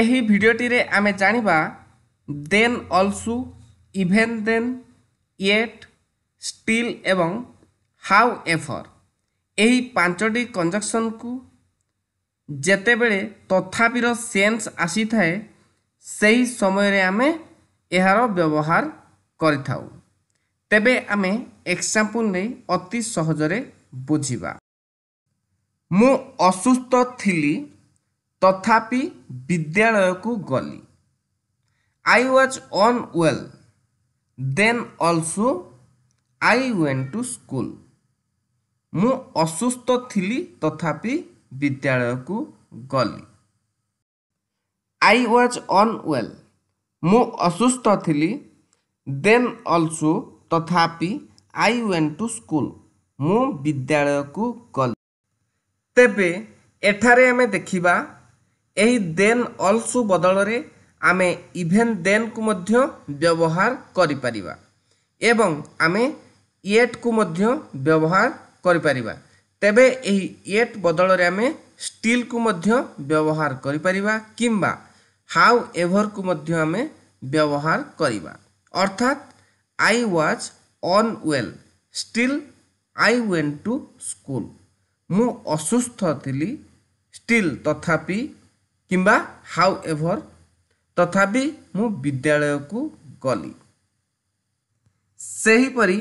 ଏହି ଭିଡ଼ିଓଟିରେ ଆମେ ଜାଣିବା then also even then yet still ଏବଂ ହାଉ ଏଫର୍ ଏହି ପାଞ୍ଚଟି କଞ୍ଜକ୍ସନ୍କୁ ଯେତେବେଳେ ତଥାପିର ସେନ୍ସ ଆସିଥାଏ ସେହି ସମୟରେ ଆମେ ଏହାର ବ୍ୟବହାର କରିଥାଉ ତେବେ ଆମେ ଏକ୍ସାମ୍ପଲ୍ ନେଇ ଅତି ସହଜରେ ବୁଝିବା ମୁଁ ଅସୁସ୍ଥ ଥିଲି ତଥାପି ବିଦ୍ୟାଳୟକୁ ଗଲି I was unwell then also I went to school ମୁଁ ଅସୁସ୍ଥ ଥିଲି ତଥାପି ବିଦ୍ୟାଳୟକୁ ଗଲି ଆଇ ୱାଜ୍ ଅନ୍ ୱେଲ୍ ମୁଁ ଅସୁସ୍ଥ ଥିଲି ଦେନ୍ ଅଲସୋ ତଥାପି ଆଇ ୱେନ୍ ଟୁ ସ୍କୁଲ ମୁଁ ବିଦ୍ୟାଳୟକୁ ଗଲି ତେବେ ଏଠାରେ ଆମେ ଦେଖିବା ଏହି ଦେନ୍ ଅଲସୁ ବଦଳରେ ଆମେ ଇଭେନ୍ ଦେନ୍କୁ ମଧ୍ୟ ବ୍ୟବହାର କରିପାରିବା ଏବଂ ଆମେ ୟେଟ୍କୁ ମଧ୍ୟ ବ୍ୟବହାର କରିପାରିବା ତେବେ ଏହି ୟେଟ୍ ବଦଳରେ ଆମେ ଷ୍ଟିଲ୍କୁ ମଧ୍ୟ ବ୍ୟବହାର କରିପାରିବା କିମ୍ବା ହାଉ ଏଭର୍କୁ ମଧ୍ୟ ଆମେ ବ୍ୟବହାର କରିବା ଅର୍ଥାତ୍ I was unwell still I went to school ମୁଁ ଅସୁସ୍ଥ ଥିଲି ଷ୍ଟିଲ୍ ତଥାପି କିମ୍ବା ହାଉ ଏଭର୍ ତଥାପି ମୁଁ ବିଦ୍ୟାଳୟକୁ ଗଲି ସେହିପରି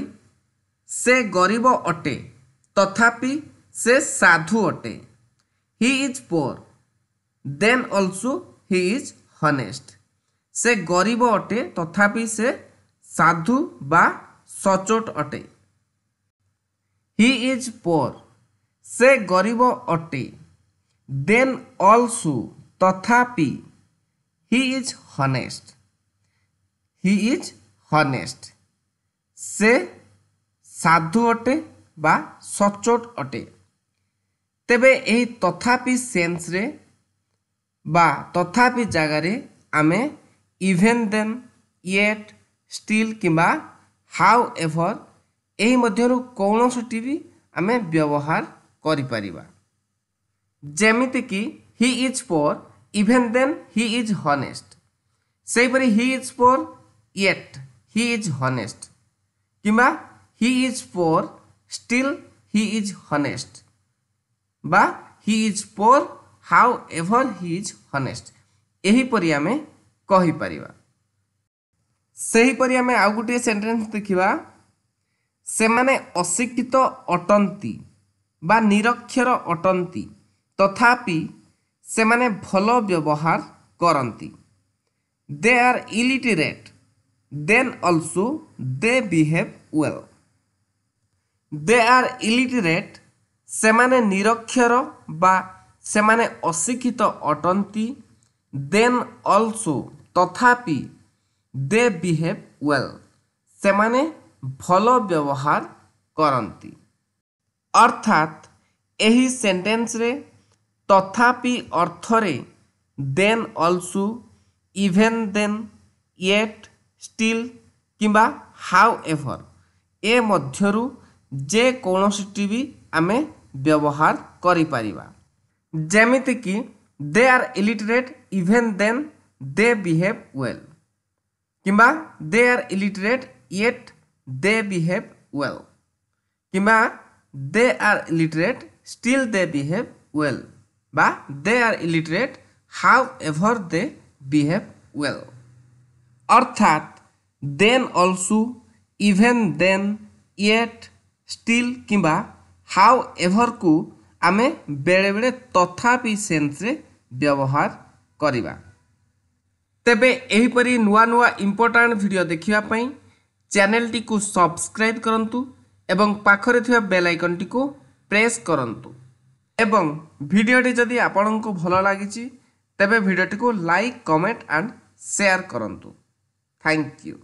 ସେ ଗରିବ ଅଟେ ତଥାପି ସେ ସାଧୁ ଅଟେ he is poor then also he is honest ସେ ଗରିବ ଅଟେ ତଥାପି ସେ ସାଧୁ ବା ସଚୋଟ ଅଟେ ହି ଇଜ୍ ପୁଅର୍ ସେ ଗରିବ ଅଟେ ଦେନ୍ ଅଲସୋ তথাপি he is honest he is honest সে সাধু অটে বা সচোট অটে তেবে এই তথাপি সেন্সরে বা তথাপি জায়গায় আমি ইভেন দেন ইয়েট স্টিল কিংবা হাউ এভর এই মধ্যে কৌশটি বি আমি ব্যবহার করিপারিবা যেমিতি কি he is poor even then he is honest ସେହିପରି he is poor yet he is honest କିମ୍ବା he is poor still he is honest বা he is poor however he is honest ଏହିପରି ଆମେ କହିପାରିବା ସେହିପରି ଆମେ ଆଉ ଗୋଟିଏ ସେଣ୍ଟେନ୍ସ ଦେଖିବା ସେମାନେ ଅଶିକ୍ଷିତ ଅଟନ୍ତି ବା ନିରକ୍ଷର ଅଟନ୍ତି ତଥାପି ସେମାନେ ଭଲ ବ୍ୟବହାର କରନ୍ତି they are illiterate then also they behave well they are illiterate ସେମାନେ ନିରକ୍ଷର ବା ସେମାନେ ଅଶିକ୍ଷିତ ଅଟନ୍ତି ଦେନ୍ ଅଲସୋ ତଥାପି ଦେ ବିହେଭ୍ ୱେଲ୍ ସେମାନେ ଭଲ ବ୍ୟବହାର କରନ୍ତି ଅର୍ଥାତ୍ ଏହି ସେଣ୍ଟେନ୍ସରେ তথাপি অর্থরে then also even then yet still কিম্বা হাউএভার এ মধ্যরু জে কোনটোবি আমি ব্যৱহার কৰি পাৰিবা জেমিত কি they are illiterate even then they behave wel কিম্বা they are ইলিটেৰেট at they behave wel কিম্বা they are literate still they behave wel বা they are illiterate however they behave well অর্থাৎ then also even then yet still কিংবা হাউ এভরକୁ ଆମେ ବେଳେବେଳେ ତଥାପି ସେନ୍ସରେ ବ୍ୟବହାର କରିବା ତେବେ ଏହିପରି ନୂଆ ନୂଆ ଇମ୍ପୋର୍ଟାଣ୍ଟ ଭିଡ଼ିଓ ଦେଖିବା ପାଇଁ ଚ୍ୟାନେଲଟିକୁ ସବସ୍କ୍ରାଇବ୍ କରନ୍ତୁ ଏବଂ ପାଖରେ ଥିବା ବେଲ୍ ଆଇକନ୍ଟିକୁ ପ୍ରେସ୍ କରନ୍ତୁ ଏବଂ ଭିଡ଼ିଓଟି ଯଦି ଆପଣଙ୍କୁ ଭଲ ଲାଗିଛି ତେବେ ଭିଡ଼ିଓଟିକୁ ଲାଇକ୍ କମେଣ୍ଟ ଆଣ୍ଡ ସେୟାର କରନ୍ତୁ ଥ୍ୟାଙ୍କ ୟୁ